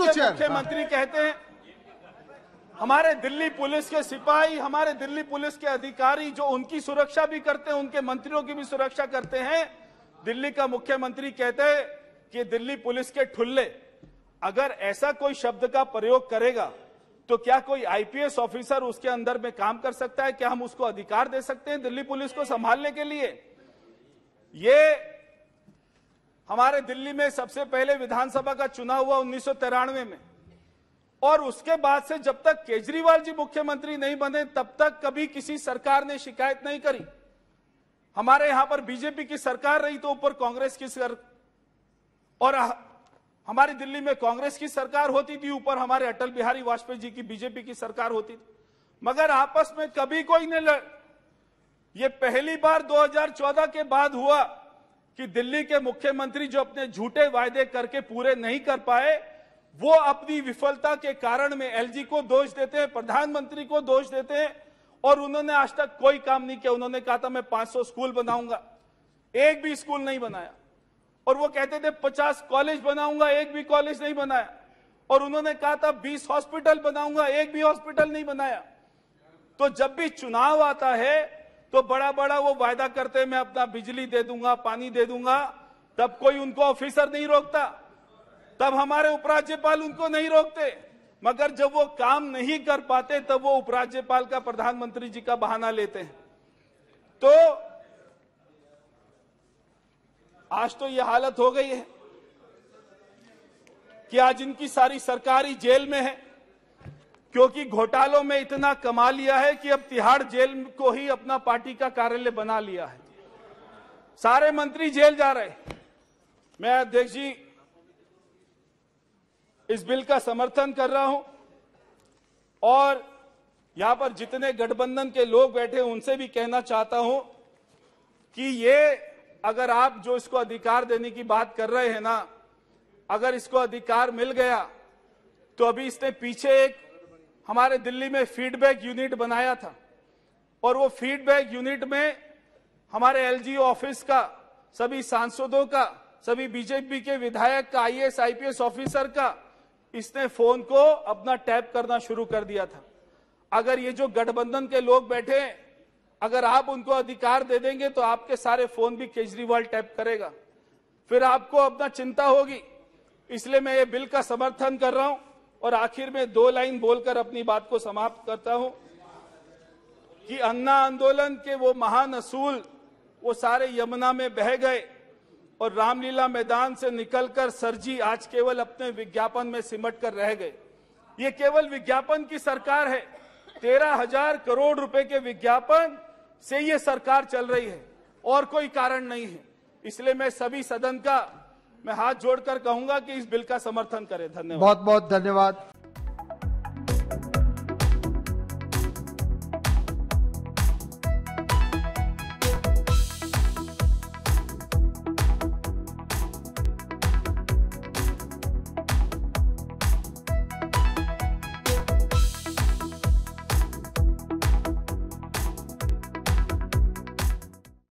मुख्यमंत्री कहते हैं हमारे दिल्ली पुलिस के सिपाही हमारे दिल्ली पुलिस के अधिकारी जो उनकी सुरक्षा भी करते हैं उनके मंत्रियों की भी सुरक्षा करते हैं दिल्ली का मुख्यमंत्री कहते हैं कि दिल्ली पुलिस के ठुल्ले अगर ऐसा कोई शब्द का प्रयोग करेगा तो क्या कोई आईपीएस ऑफिसर उसके अंदर में काम कर सकता है क्या हम उसको अधिकार दे सकते हैं दिल्ली पुलिस को संभालने के लिए ये हमारे दिल्ली में सबसे पहले विधानसभा का चुनाव हुआ उन्नीस में और उसके बाद से जब तक केजरीवाल जी मुख्यमंत्री नहीं बने तब तक कभी किसी सरकार ने शिकायत नहीं करी हमारे यहां पर बीजेपी की सरकार रही तो ऊपर कांग्रेस की सरकार और हमारी दिल्ली में कांग्रेस की सरकार होती थी ऊपर हमारे अटल बिहारी वाजपेयी जी की बीजेपी की सरकार होती थी मगर आपस में कभी कोई नहीं लड़ ये पहली बार 2014 के बाद हुआ कि दिल्ली के मुख्यमंत्री जो अपने झूठे वायदे करके पूरे नहीं कर पाए वो अपनी विफलता के कारण में एलजी को दोष देते हैं प्रधानमंत्री को दोष देते हैं और उन्होंने आज तक कोई काम नहीं किया उन्होंने कहा था मैं 500 स्कूल बनाऊंगा एक भी स्कूल नहीं बनाया और वो कहते थे 50 कॉलेज बनाऊंगा एक भी कॉलेज नहीं बनाया और उन्होंने कहा था 20 हॉस्पिटल बनाऊंगा एक भी हॉस्पिटल नहीं बनाया तो जब भी चुनाव आता है तो बड़ा बड़ा वो वायदा करते मैं अपना बिजली दे दूंगा पानी दे दूंगा तब कोई उनको ऑफिसर नहीं रोकता तब हमारे उपराज्यपाल उनको नहीं रोकते मगर जब वो काम नहीं कर पाते तब वो उपराज्यपाल का प्रधानमंत्री जी का बहाना लेते हैं तो आज तो ये हालत हो गई है कि आज इनकी सारी सरकारी जेल में है क्योंकि घोटालों में इतना कमा लिया है कि अब तिहाड़ जेल को ही अपना पार्टी का कार्यालय बना लिया है सारे मंत्री जेल जा रहे मैं अध्यक्ष जी इस बिल का समर्थन कर रहा हूं और यहां पर जितने गठबंधन के लोग बैठे उनसे भी कहना चाहता हूं कि ये अगर आप जो इसको अधिकार देने की बात कर रहे हैं ना अगर इसको अधिकार मिल गया तो अभी इसने पीछे एक हमारे दिल्ली में फीडबैक यूनिट बनाया था और वो फीडबैक यूनिट में हमारे एलजी ऑफिस का सभी सांसदों का सभी बीजेपी के विधायक का आईएएस आईपीएस ऑफिसर का इसने फोन को अपना टैप करना शुरू कर दिया था अगर ये जो गठबंधन के लोग बैठे हैं अगर आप उनको अधिकार दे देंगे तो आपके सारे फोन भी केजरीवाल टैप करेगा फिर आपको अपना चिंता होगी इसलिए मैं ये बिल का समर्थन कर रहा हूं और आखिर में दो लाइन बोलकर अपनी बात को समाप्त करता हूं कि अन्ना आंदोलन के वो महान असूल वो सारे यमुना में बह गए और रामलीला मैदान से निकलकर सरजी आज केवल अपने विज्ञापन में सिमट कर रह गए ये केवल विज्ञापन की सरकार है तेरह हजार करोड़ रुपए के विज्ञापन से ये सरकार चल रही है और कोई कारण नहीं है इसलिए मैं सभी सदन का मैं हाथ जोड़कर कहूंगा कि इस बिल का समर्थन करें धन्यवाद बहुत बहुत धन्यवाद